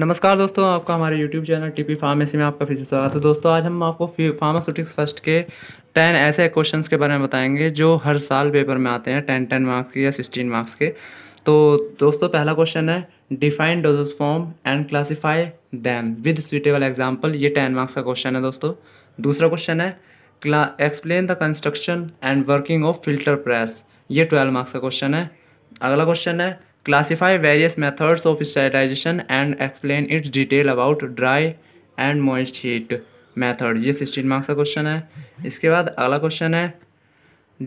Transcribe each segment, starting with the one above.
नमस्कार दोस्तों आपका हमारे YouTube चैनल पी फार्मेसी में आपका फिर से स्वागत है दोस्तों आज हम आपको फार्मास्यूटिक्स फर्स्ट के टेन ऐसे क्वेश्चंस के बारे में बताएंगे जो हर साल पेपर में आते हैं टेन टेन मार्क्स के या सिक्सटीन मार्क्स के तो दोस्तों पहला क्वेश्चन है define dosage form and classify them with suitable example ये टेन मार्क्स का क्वेश्चन है दोस्तों दूसरा क्वेश्चन है explain the construction and working of filter press ये ट्वेल्व मार्क्स का क्वेश्चन है अगला क्वेश्चन है classify various methods of sterilization and explain its detail about dry and moist heat method ये सिक्सटीन मार्क्स का क्वेश्चन है इसके बाद अगला क्वेश्चन है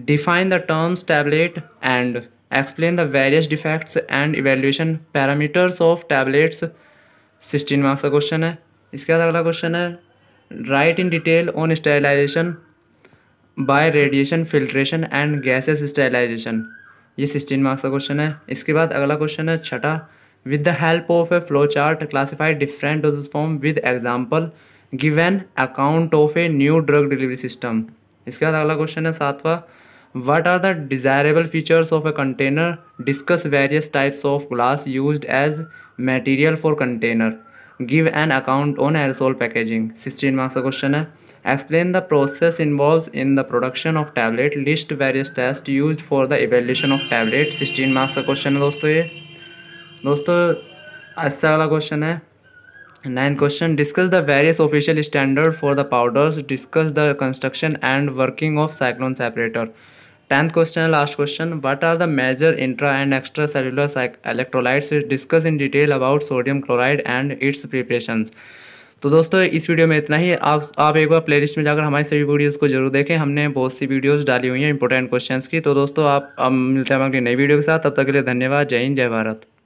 define the terms tablet and explain the various defects and evaluation parameters of tablets sixteen marks का question है इसके बाद अगला क्वेश्चन है write in detail on sterilization by radiation filtration and gases sterilization ये सिक्सटीन मार्क्स का question है इसके बाद अगला क्वेश्चन है छठा with the help of a flow chart classified different dosage form with example give an account of a new drug delivery system इसके बाद अगला क्वेश्चन है सातवा what are the desirable features of a container discuss various types of glass use as material for container give an account on aerosol packaging sixteen marks का question है Explain the process involved in the production of tablet. List various tests used for the evaluation of tablet. 16 marks का question है दोस्तों ये. दोस्तों अच्छा वाला question है. Ninth question. Discuss the various official standards for the powders. Discuss the construction and working of cyclone separator. Tenth question and last question. What are the major intra and extracellular electrolytes? Discuss in detail about sodium chloride and its preparations. तो दोस्तों इस video में इतना ही आप आप एक बार playlist में जाकर हमारी सभी वीडियोस को जरूर देखें हमने बहुत सी वीडियोस डाली हुई हैं इंपॉर्टेंट क्वेश्चंस की तो दोस्तों आप मिलते हैं हमारी नई वीडियो के साथ तब तक के लिए धन्यवाद जय हिंद जय भारत